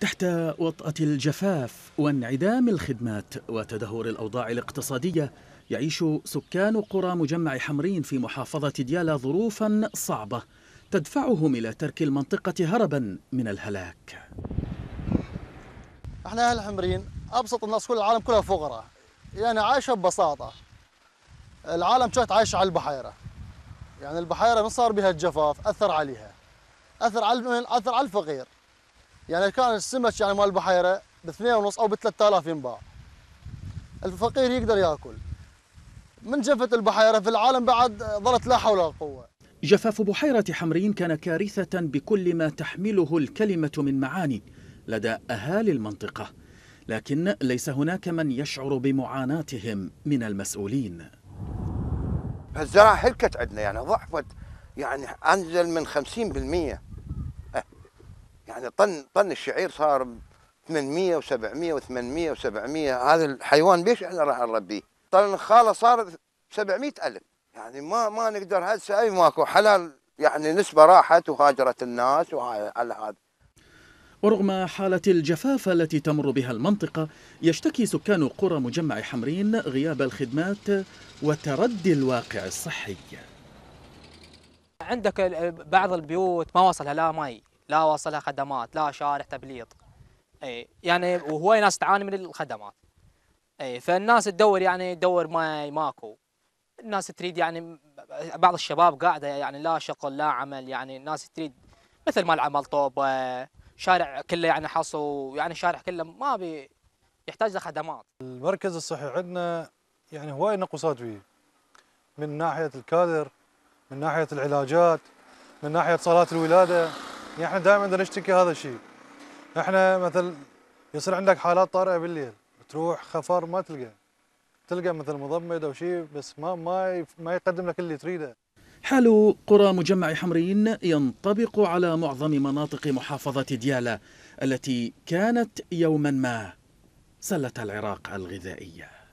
تحت وطأة الجفاف وانعدام الخدمات وتدهور الأوضاع الاقتصادية يعيش سكان قرى مجمع حمرين في محافظة ديالى ظروفا صعبة تدفعهم إلى ترك المنطقة هربا من الهلاك احنا أهل حمرين أبسط الناس كل العالم كلها فقراء يعني عايشة ببساطة العالم كانت عايشة على البحيرة يعني البحيرة من صار بها الجفاف أثر عليها أثر على أثر على الفقير يعني كان السمك يعني مال البحيره باثنين ونص او ب 3000 ينباع الفقير يقدر ياكل من جفت البحيرة في العالم بعد ظلت لا حول ولا قوة جفاف بحيرة حمرين كان كارثة بكل ما تحمله الكلمة من معاني لدى أهالي المنطقة لكن ليس هناك من يشعر بمعاناتهم من المسؤولين الزراعة هلكت عندنا يعني ضعفت يعني أنزل من 50% يعني طن طن الشعير صار 800 و700 و800 و700 هذا الحيوان بيش احنا راح نربيه طن الخاله صار 700 الف يعني ما ما نقدر هسه اي ماكو حلال يعني نسبه راحت وهاجرت الناس وعلى هذا ورغم حالة الجفاف التي تمر بها المنطقة يشتكي سكان قرى مجمع حمرين غياب الخدمات وتردي الواقع الصحي عندك بعض البيوت ما وصلها لا مي لا واصلها خدمات لا شارع تبليط اي يعني وهواي ناس تعاني من الخدمات اي فالناس تدور يعني تدور ما ماكو الناس تريد يعني بعض الشباب قاعده يعني لا شغل لا عمل يعني الناس تريد مثل ما العمل طوبه شارع كله يعني حصو يعني شارع كله ما بي يحتاج لخدمات المركز الصحي عندنا يعني هواي نقصات فيه من ناحيه الكادر من ناحيه العلاجات من ناحيه صالات الولاده يعني احنا دائما نشتكي هذا الشيء احنا مثل يصير عندك حالات طارئه بالليل تروح خفر ما تلقى تلقى مثل مضمد او شيء بس ما ما ما يقدم لك اللي تريده حال قرى مجمع حمرين ينطبق على معظم مناطق محافظة ديالى التي كانت يوما ما سلة العراق الغذائية